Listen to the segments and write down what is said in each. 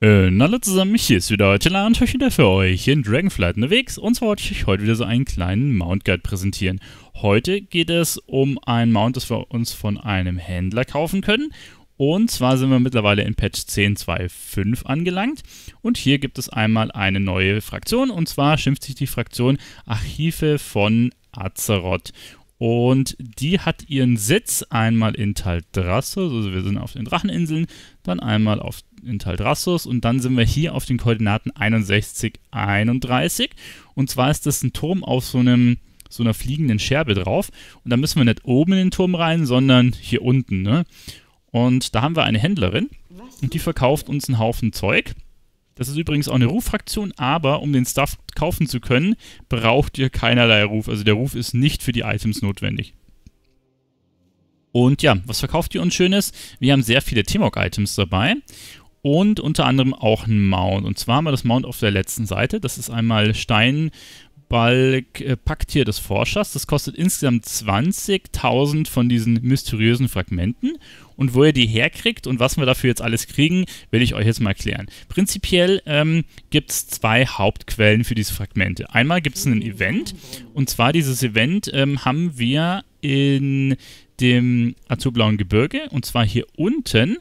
Und äh, hallo zusammen, hier ist wieder Attila und euch wieder für euch in Dragonflight unterwegs und zwar wollte ich euch heute wieder so einen kleinen Mount Guide präsentieren. Heute geht es um ein Mount, das wir uns von einem Händler kaufen können und zwar sind wir mittlerweile in Patch 10.2.5 angelangt und hier gibt es einmal eine neue Fraktion und zwar schimpft sich die Fraktion Archive von Azeroth und die hat ihren Sitz einmal in Taldrassus, also wir sind auf den Dracheninseln, dann einmal auf, in Taldrassus und dann sind wir hier auf den Koordinaten 61, 31. Und zwar ist das ein Turm auf so einem so einer fliegenden Scherbe drauf. Und da müssen wir nicht oben in den Turm rein, sondern hier unten. Ne? Und da haben wir eine Händlerin und die verkauft uns einen Haufen Zeug. Das ist übrigens auch eine Ruffraktion, aber um den Stuff kaufen zu können, braucht ihr keinerlei Ruf. Also der Ruf ist nicht für die Items notwendig. Und ja, was verkauft ihr uns Schönes? Wir haben sehr viele Timok-Items dabei und unter anderem auch einen Mount. Und zwar haben wir das Mount auf der letzten Seite. Das ist einmal Stein Balk, äh, Packtier des Forschers. Das kostet insgesamt 20.000 von diesen mysteriösen Fragmenten. Und wo ihr die herkriegt und was wir dafür jetzt alles kriegen, will ich euch jetzt mal erklären. Prinzipiell ähm, gibt es zwei Hauptquellen für diese Fragmente. Einmal gibt es ein Event. Und zwar dieses Event ähm, haben wir in dem azurblauen Gebirge. Und zwar hier unten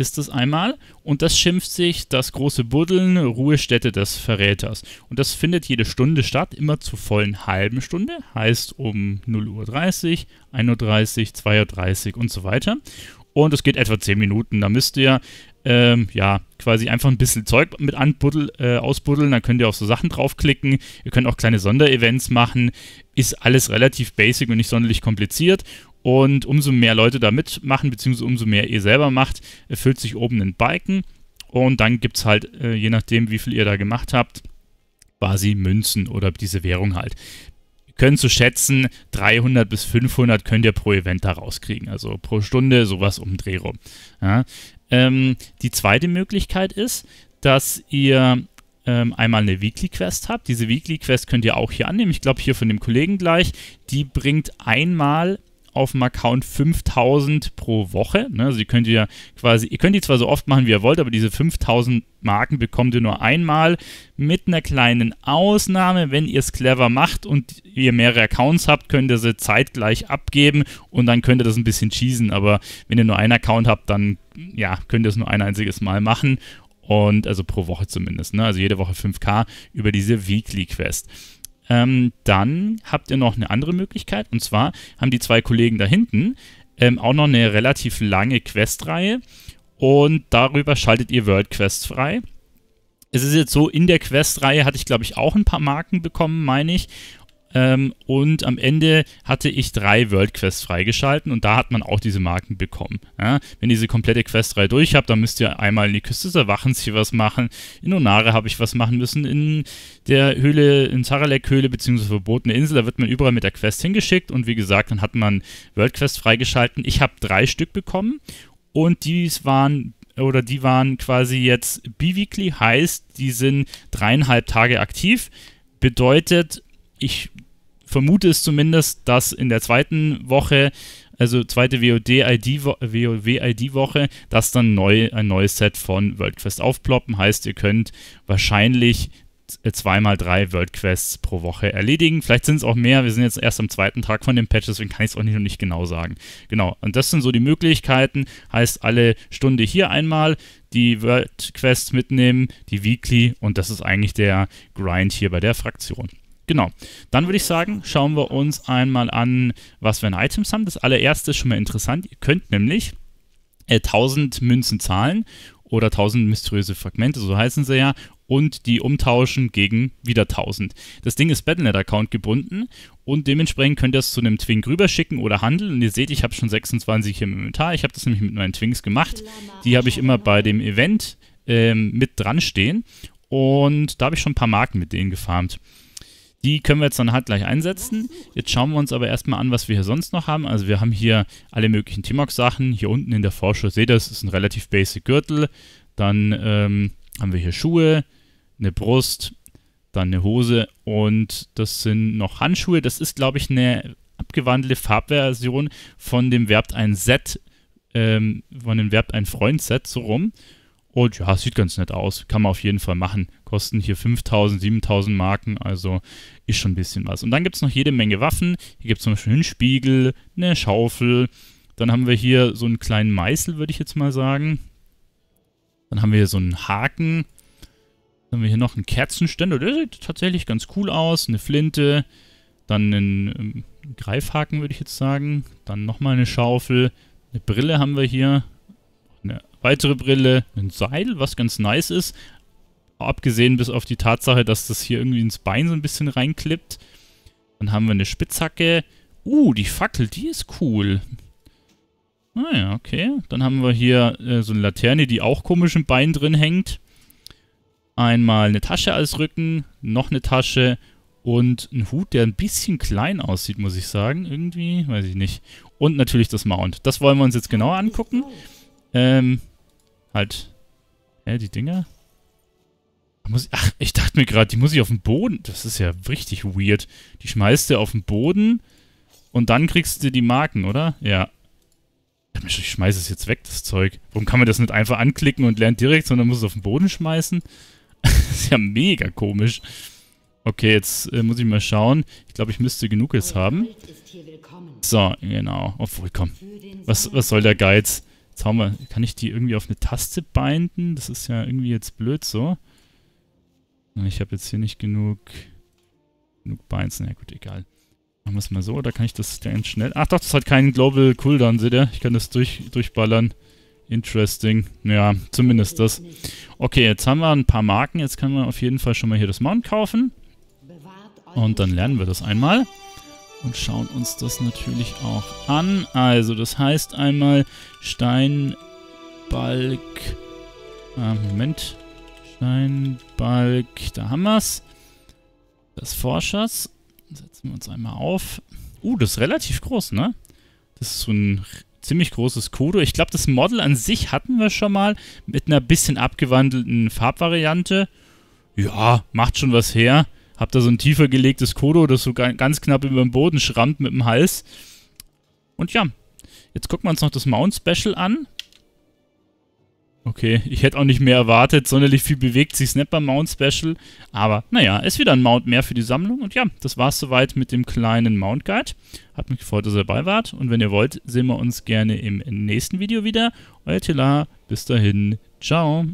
ist es einmal und das schimpft sich das große Buddeln, Ruhestätte des Verräters. Und das findet jede Stunde statt, immer zur vollen halben Stunde, heißt um 0.30 Uhr, 1.30 Uhr, 2.30 Uhr und so weiter. Und es geht etwa 10 Minuten. Da müsst ihr ähm, ja, quasi einfach ein bisschen Zeug mit anbuddel, äh, ausbuddeln. Dann könnt ihr auf so Sachen draufklicken. Ihr könnt auch kleine Sonderevents machen. Ist alles relativ basic und nicht sonderlich kompliziert. Und umso mehr Leute da mitmachen, beziehungsweise umso mehr ihr selber macht, erfüllt sich oben ein Balken. Und dann gibt es halt, äh, je nachdem, wie viel ihr da gemacht habt, quasi Münzen oder diese Währung halt können zu schätzen 300 bis 500 könnt ihr pro Event da rauskriegen. Also pro Stunde sowas um Dreh rum. Ja. Ähm, die zweite Möglichkeit ist, dass ihr ähm, einmal eine Weekly Quest habt. Diese Weekly Quest könnt ihr auch hier annehmen. Ich glaube, hier von dem Kollegen gleich. Die bringt einmal auf dem Account 5000 pro Woche. Ne? Also die könnt ihr quasi, ihr könnt die zwar so oft machen, wie ihr wollt, aber diese 5000 Marken bekommt ihr nur einmal mit einer kleinen Ausnahme. Wenn ihr es clever macht und ihr mehrere Accounts habt, könnt ihr sie zeitgleich abgeben und dann könnt ihr das ein bisschen schießen. Aber wenn ihr nur einen Account habt, dann ja, könnt ihr es nur ein einziges Mal machen. Und also pro Woche zumindest. Ne? Also jede Woche 5K über diese Weekly Quest. Ähm, dann habt ihr noch eine andere Möglichkeit. Und zwar haben die zwei Kollegen da hinten ähm, auch noch eine relativ lange Questreihe. Und darüber schaltet ihr World Quests frei. Es ist jetzt so, in der Questreihe hatte ich, glaube ich, auch ein paar Marken bekommen, meine ich. Ähm, und am Ende hatte ich drei World Quests freigeschalten und da hat man auch diese Marken bekommen. Ja, wenn ihr diese komplette Questreihe durch habt, dann müsst ihr einmal in die Küste des Erwachens hier was machen. In Onare habe ich was machen müssen. In der Höhle, in Saralek-Höhle bzw. Verbotene Insel, da wird man überall mit der Quest hingeschickt und wie gesagt, dann hat man World Quest freigeschalten. Ich habe drei Stück bekommen und dies waren oder die waren quasi jetzt biweekly, heißt, die sind dreieinhalb Tage aktiv. Bedeutet, ich vermute es zumindest, dass in der zweiten Woche, also zweite WoW-ID-Woche, dass dann neu, ein neues Set von WorldQuest aufploppen. Heißt, ihr könnt wahrscheinlich äh, zweimal drei Worldquests pro Woche erledigen. Vielleicht sind es auch mehr. Wir sind jetzt erst am zweiten Tag von dem Patch, deswegen kann ich es auch nicht, noch nicht genau sagen. Genau. Und das sind so die Möglichkeiten. Heißt, alle Stunde hier einmal die Worldquests mitnehmen, die Weekly und das ist eigentlich der Grind hier bei der Fraktion. Genau. Dann würde ich sagen, schauen wir uns einmal an, was wir an Items haben. Das allererste ist schon mal interessant. Ihr könnt nämlich äh, 1000 Münzen zahlen oder 1000 mysteriöse Fragmente, so heißen sie ja, und die umtauschen gegen wieder 1000. Das Ding ist Battlenet-Account gebunden und dementsprechend könnt ihr es zu einem Twink rüberschicken oder handeln. Und ihr seht, ich habe schon 26 hier im Inventar. Ich habe das nämlich mit meinen Twinks gemacht. Die habe ich immer bei dem Event ähm, mit dran stehen und da habe ich schon ein paar Marken mit denen gefarmt. Die können wir jetzt dann halt gleich einsetzen. Jetzt schauen wir uns aber erstmal an, was wir hier sonst noch haben. Also wir haben hier alle möglichen Timox-Sachen. Hier unten in der Vorschau seht ihr, das ist ein relativ basic Gürtel. Dann ähm, haben wir hier Schuhe, eine Brust, dann eine Hose und das sind noch Handschuhe. Das ist, glaube ich, eine abgewandelte Farbversion von dem Verb ein Set, ähm, von dem Verb ein Freund Set, so rum. Und ja, sieht ganz nett aus. Kann man auf jeden Fall machen. Kosten hier 5000, 7000 Marken, also ist schon ein bisschen was. Und dann gibt es noch jede Menge Waffen. Hier gibt es zum Beispiel einen Spiegel, eine Schaufel. Dann haben wir hier so einen kleinen Meißel, würde ich jetzt mal sagen. Dann haben wir hier so einen Haken. Dann haben wir hier noch einen Kerzenständer. Der sieht tatsächlich ganz cool aus. Eine Flinte. Dann einen ähm, Greifhaken, würde ich jetzt sagen. Dann nochmal eine Schaufel. Eine Brille haben wir hier. Weitere Brille, ein Seil, was ganz nice ist. Abgesehen bis auf die Tatsache, dass das hier irgendwie ins Bein so ein bisschen reinklippt. Dann haben wir eine Spitzhacke. Uh, die Fackel, die ist cool. Ah ja, okay. Dann haben wir hier äh, so eine Laterne, die auch komisch im Bein drin hängt. Einmal eine Tasche als Rücken, noch eine Tasche und ein Hut, der ein bisschen klein aussieht, muss ich sagen. Irgendwie, weiß ich nicht. Und natürlich das Mount. Das wollen wir uns jetzt genauer angucken. Ähm, Halt. Hä, die Dinger? Ich, ach, ich dachte mir gerade, die muss ich auf den Boden. Das ist ja richtig weird. Die schmeißt du auf den Boden und dann kriegst du die Marken, oder? Ja. Ich schmeiße es jetzt weg, das Zeug. Warum kann man das nicht einfach anklicken und lernt direkt, sondern muss es auf den Boden schmeißen? das ist ja mega komisch. Okay, jetzt äh, muss ich mal schauen. Ich glaube, ich müsste genug jetzt haben. So, genau. Obwohl, komm. Was, was soll der Geiz? Jetzt haben wir, kann ich die irgendwie auf eine Taste binden? Das ist ja irgendwie jetzt blöd so. Ich habe jetzt hier nicht genug, genug Binds. Na gut, egal. Machen wir es mal so, oder kann ich das denn schnell... Ach doch, das hat keinen Global Cooldown, seht ihr? Ich kann das durch, durchballern. Interesting. Ja, zumindest das. Okay, jetzt haben wir ein paar Marken. Jetzt können wir auf jeden Fall schon mal hier das Mount kaufen. Und dann lernen wir das einmal und schauen uns das natürlich auch an. Also, das heißt einmal Steinbalk... Ah, Moment. Steinbalk, da haben wir es. Das Forschers. Setzen wir uns einmal auf. Uh, das ist relativ groß, ne? Das ist so ein ziemlich großes Kodo. Ich glaube, das Model an sich hatten wir schon mal mit einer bisschen abgewandelten Farbvariante. Ja, macht schon was her. Hab da so ein tiefer gelegtes Kodo, das so ganz knapp über dem Boden schrammt mit dem Hals. Und ja, jetzt gucken wir uns noch das Mount Special an. Okay, ich hätte auch nicht mehr erwartet, sonderlich viel bewegt sich nicht beim Mount Special. Aber naja, ist wieder ein Mount mehr für die Sammlung. Und ja, das war's soweit mit dem kleinen Mount Guide. Hat mich gefreut, dass ihr dabei wart. Und wenn ihr wollt, sehen wir uns gerne im nächsten Video wieder. Euer Tila, bis dahin, ciao.